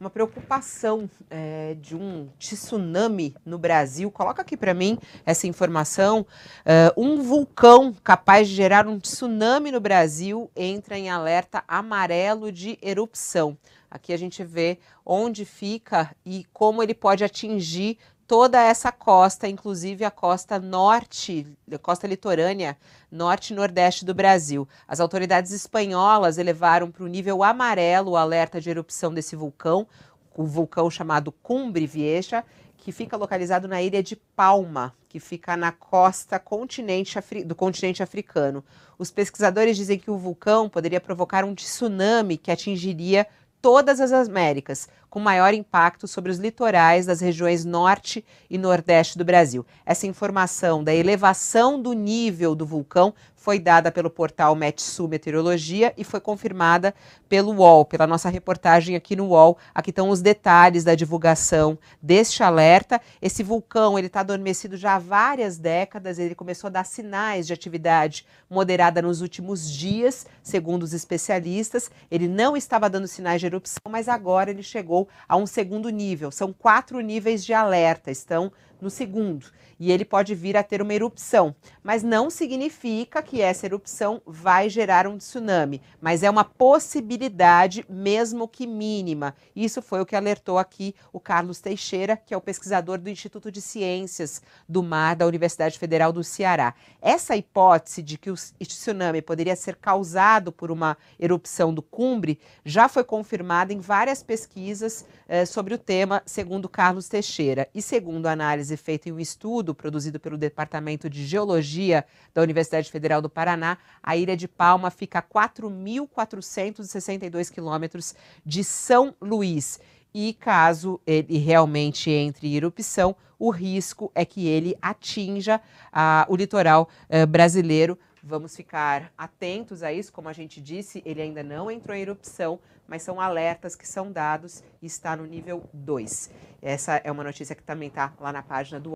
uma preocupação é, de um tsunami no Brasil. Coloca aqui para mim essa informação. É, um vulcão capaz de gerar um tsunami no Brasil entra em alerta amarelo de erupção. Aqui a gente vê onde fica e como ele pode atingir toda essa costa, inclusive a costa norte, a costa litorânea norte e nordeste do Brasil. As autoridades espanholas elevaram para o nível amarelo o alerta de erupção desse vulcão, o vulcão chamado Cumbre Vieja, que fica localizado na ilha de Palma, que fica na costa continente do continente africano. Os pesquisadores dizem que o vulcão poderia provocar um tsunami que atingiria todas as Américas, com maior impacto sobre os litorais das regiões norte e nordeste do Brasil. Essa informação da elevação do nível do vulcão foi dada pelo portal Metsu Meteorologia e foi confirmada pelo UOL, pela nossa reportagem aqui no UOL. Aqui estão os detalhes da divulgação deste alerta. Esse vulcão, ele está adormecido já há várias décadas, ele começou a dar sinais de atividade moderada nos últimos dias, segundo os especialistas. Ele não estava dando sinais de erupção, mas agora ele chegou a um segundo nível. São quatro níveis de alerta, estão no segundo, e ele pode vir a ter uma erupção, mas não significa que essa erupção vai gerar um tsunami, mas é uma possibilidade, mesmo que mínima. Isso foi o que alertou aqui o Carlos Teixeira, que é o pesquisador do Instituto de Ciências do Mar da Universidade Federal do Ceará. Essa hipótese de que o tsunami poderia ser causado por uma erupção do cumbre já foi confirmada em várias pesquisas eh, sobre o tema, segundo Carlos Teixeira. E segundo a análise análise feita em um estudo produzido pelo Departamento de Geologia da Universidade Federal do Paraná, a Ilha de Palma fica a 4.462 quilômetros de São Luís. E caso ele realmente entre em erupção, o risco é que ele atinja ah, o litoral eh, brasileiro Vamos ficar atentos a isso, como a gente disse, ele ainda não entrou em erupção, mas são alertas que são dados e está no nível 2. Essa é uma notícia que também está lá na página do